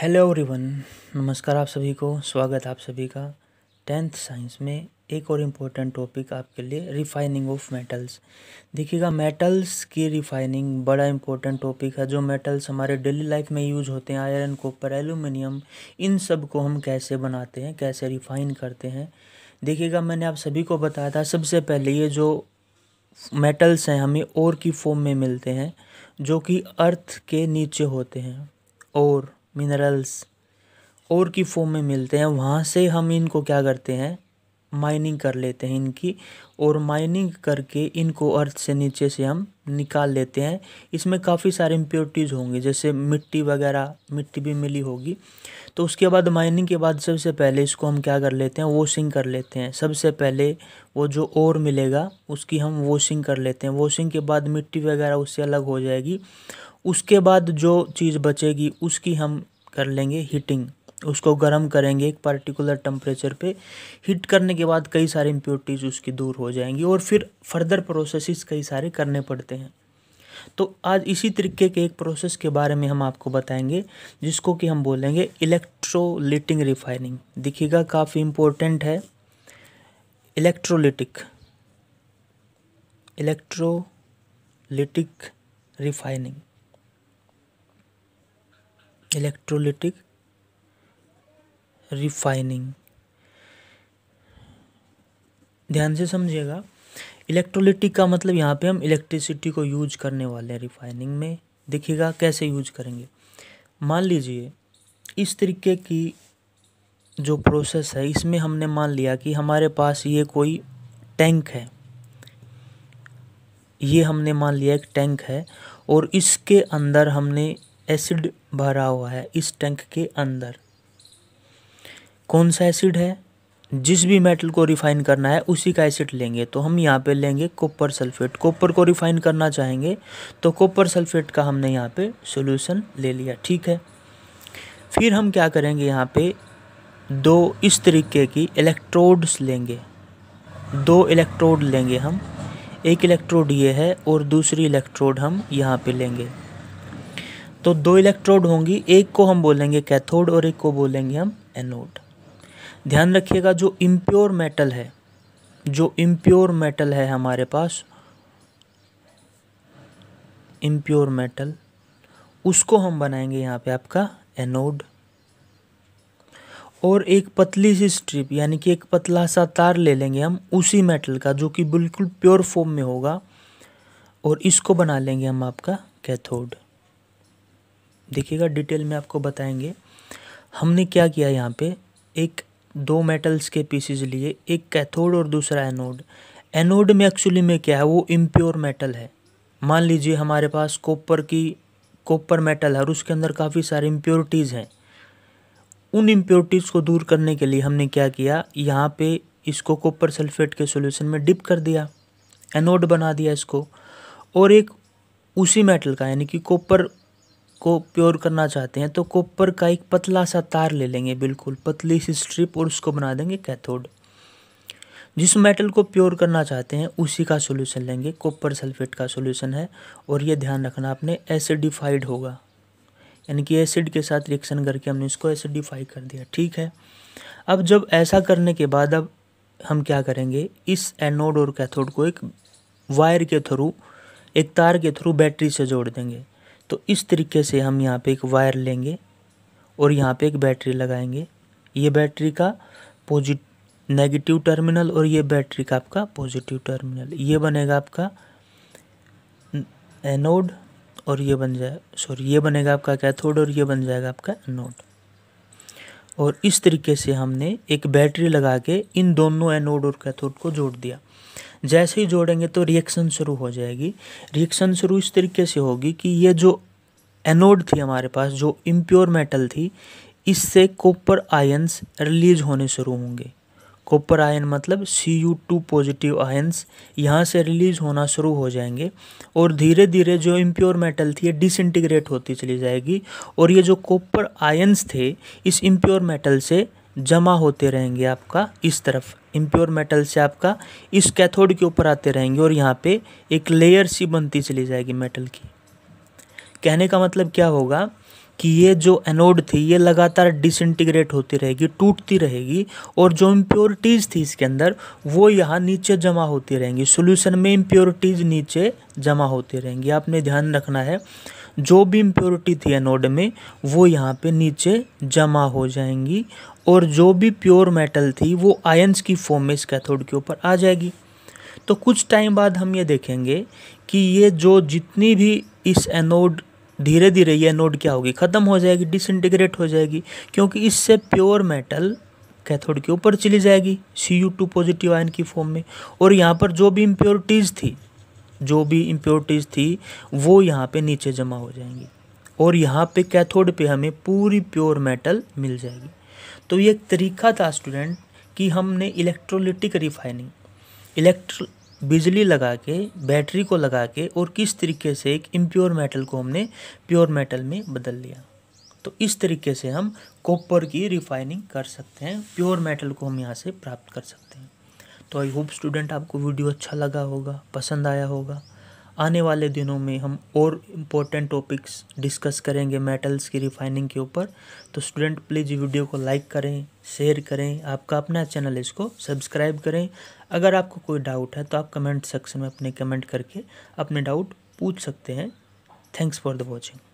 hello everyone नमस्कार आप सभी को स्वागत आप सभी का टेंथ साइंस में एक और इम्पोर्टेंट टॉपिक आपके लिए रिफाइनिंग ऑफ मेटल्स देखिएगा मेटल्स की रिफाइनिंग बड़ा इंपॉर्टेंट टॉपिक है जो मेटल्स हमारे डेली लाइफ में यूज होते हैं आयरन कॉपर एल्यूमिनियम इन सब को हम कैसे बनाते हैं कैसे रिफाइन करते हैं देखिएगा मैंने आप सभी को बताया था सबसे पहले ये जो मेटल्स हैं हमें और की फॉर्म में मिलते हैं जो कि अर्थ के नीचे होते हैं और मिनरल्स और की फॉर्म में मिलते हैं वहाँ से हम इनको क्या करते हैं माइनिंग कर लेते हैं इनकी और माइनिंग करके इनको अर्थ से नीचे से हम निकाल लेते हैं इसमें काफ़ी सारे इम्प्योरिटीज़ होंगे जैसे मिट्टी वगैरह मिट्टी भी मिली होगी तो उसके बाद माइनिंग के बाद सबसे पहले इसको हम क्या कर लेते हैं वॉशिंग कर लेते हैं सबसे पहले वो जो और मिलेगा उसकी हम वॉशिंग कर लेते हैं वॉशिंग के बाद मिट्टी वगैरह उससे अलग हो जाएगी उसके बाद जो चीज़ बचेगी उसकी हम कर लेंगे हीटिंग उसको गर्म करेंगे एक पर्टिकुलर टेम्परेचर पे हीट करने के बाद कई सारे इम्प्योरिटीज़ उसकी दूर हो जाएंगी और फिर फर्दर प्रोसेसेस कई सारे करने पड़ते हैं तो आज इसी तरीके के एक प्रोसेस के बारे में हम आपको बताएंगे जिसको कि हम बोलेंगे इलेक्ट्रोलिटिंग रिफाइनिंग दिखेगा काफ़ी इम्पोर्टेंट है electrolytic electrolytic refining electrolytic refining ध्यान से समझिएगा इलेक्ट्रोलिटिक का मतलब यहाँ पे हम इलेक्ट्रिसिटी को यूज करने वाले हैं रिफाइनिंग में देखिएगा कैसे यूज करेंगे मान लीजिए इस तरीके की जो प्रोसेस है इसमें हमने मान लिया कि हमारे पास ये कोई टैंक है ये हमने मान लिया एक टैंक है और इसके अंदर हमने एसिड भरा हुआ है इस टैंक के अंदर कौन सा एसिड है जिस भी मेटल को रिफाइन करना है उसी का एसिड लेंगे तो हम यहाँ पे लेंगे कॉपर सल्फेट कॉपर को रिफाइन करना चाहेंगे तो कॉपर सल्फेट का हमने यहाँ पे सॉल्यूशन ले लिया ठीक है फिर हम क्या करेंगे यहाँ पे दो इस तरीके की इलेक्ट्रोड्स लेंगे दो इलेक्ट्रोड लेंगे हम एक इलेक्ट्रोड ये है और दूसरी इलेक्ट्रोड हम यहाँ पर लेंगे तो दो इलेक्ट्रोड होंगी एक को हम बोलेंगे कैथोड और एक को बोलेंगे हम एनोड ध्यान रखिएगा जो इम्प्योर मेटल है जो इम्प्योर मेटल है हमारे पास इम्प्योर मेटल उसको हम बनाएंगे यहाँ पे आपका एनोड और एक पतली सी स्ट्रिप यानी कि एक पतला सा तार ले लेंगे हम उसी मेटल का जो कि बिल्कुल प्योर फॉर्म में होगा और इसको बना लेंगे हम आपका कैथोड देखिएगा डिटेल में आपको बताएंगे हमने क्या किया यहाँ पे एक दो मेटल्स के पीसीज लिए एक कैथोड और दूसरा एनोड एनोड में एक्चुअली में क्या है वो इम्प्योर मेटल है मान लीजिए हमारे पास कॉपर की कॉपर मेटल है और उसके अंदर काफ़ी सारे इम्प्योरिटीज़ हैं उन इम्प्योरिटीज़ को दूर करने के लिए हमने क्या किया यहाँ पे इसको कॉपर सल्फेट के सॉल्यूशन में डिप कर दिया एनोड बना दिया इसको और एक उसी मेटल का यानी कि कॉपर को प्योर करना चाहते हैं तो कॉपर का एक पतला सा तार ले लेंगे बिल्कुल पतली सी स्ट्रिप और उसको बना देंगे कैथोड जिस मेटल को प्योर करना चाहते हैं उसी का सोल्यूशन लेंगे कॉपर सल्फेट का सोल्यूशन है और ये ध्यान रखना आपने एसिडिफाइड होगा यानी कि एसिड के साथ रिएक्शन करके हमने इसको एसिडिफाई कर दिया ठीक है अब जब ऐसा करने के बाद अब हम क्या करेंगे इस एनोड और कैथोड को एक वायर के थ्रू एक तार के थ्रू बैटरी से जोड़ देंगे तो इस तरीके से हम यहाँ पे एक वायर लेंगे और यहाँ पे एक बैटरी लगाएंगे ये बैटरी का पॉजिट नेगेटिव टर्मिनल और ये बैटरी का आपका पॉजिटिव टर्मिनल ये बनेगा आपका एनोड और ये बन जाए सॉरी ये बनेगा आपका कैथोड और ये बन जाएगा आपका एनोड और इस तरीके से हमने एक बैटरी लगा के इन दोनों एनोड और कैथोड को जोड़ दिया जैसे ही जोड़ेंगे तो रिएक्शन शुरू हो जाएगी रिएक्शन शुरू इस तरीके से होगी कि ये जो एनोड थी हमारे पास जो इम्प्योर मेटल थी इससे कॉपर आयंस रिलीज होने शुरू होंगे कॉपर आयन मतलब C U two positive ions यहाँ से रिलीज होना शुरू हो जाएंगे और धीरे धीरे जो इम्प्योर मेटल थी ये डिसइंटीग्रेट होती चली जाएगी और ये जो कॉपर आयन्स थे इस इम्प्योर मेटल से जमा होते रहेंगे आपका इस तरफ इम्प्योर मेटल से आपका इस कैथोड के ऊपर आते रहेंगे और यहाँ पे एक लेयर सी बनती चली जाएगी मेटल की कहने का मतलब क्या होगा कि ये जो एनोड थी ये लगातार डिसइंटीग्रेट होती रहेगी टूटती रहेगी और जो इम्प्योरिटीज़ थी इसके अंदर वो यहाँ नीचे जमा होती रहेंगी सोल्यूशन में इम्प्योरिटीज़ नीचे जमा होती रहेंगी आपने ध्यान रखना है जो भी इम्प्योरिटी थी एनोड में वो यहाँ पे नीचे जमा हो जाएंगी और जो भी प्योर मेटल थी वो आयंस की फॉर्म में इस कैथोड के ऊपर आ जाएगी तो कुछ टाइम बाद हम ये देखेंगे कि ये जो जितनी भी इस एनोड धीरे धीरे ये एनोड क्या होगी ख़त्म हो जाएगी डिसइंटीग्रेट हो जाएगी क्योंकि इससे प्योर मेटल कैथोड के ऊपर चली जाएगी C U two positive ion की फॉर्म में और यहाँ पर जो भी इम्प्योरिटीज़ थी जो भी इम्प्योरिटीज़ थी वो यहाँ पे नीचे जमा हो जाएंगी और यहाँ पे कैथोड पे हमें पूरी प्योर मेटल मिल जाएगी तो ये एक तरीका था स्टूडेंट कि हमने इलेक्ट्रोलिटिक रिफाइनिंग इलेक्ट्र बिजली लगा के बैटरी को लगा के और किस तरीके से एक इम्प्योर मेटल को हमने प्योर मेटल में बदल लिया तो इस तरीके से हम कॉपर की रिफाइनिंग कर सकते हैं प्योर मेटल को हम यहाँ से प्राप्त कर सकते हैं तो आई होप स्टूडेंट आपको वीडियो अच्छा लगा होगा पसंद आया होगा आने वाले दिनों में हम और इम्पोर्टेंट टॉपिक्स डिस्कस करेंगे मेटल्स की रिफाइनिंग के ऊपर तो स्टूडेंट प्लीज़ वीडियो को लाइक करें शेयर करें आपका अपना चैनल इसको सब्सक्राइब करें अगर आपको कोई डाउट है तो आप कमेंट सेक्शन में अपने कमेंट करके अपने डाउट पूछ सकते हैं थैंक्स फॉर द वॉचिंग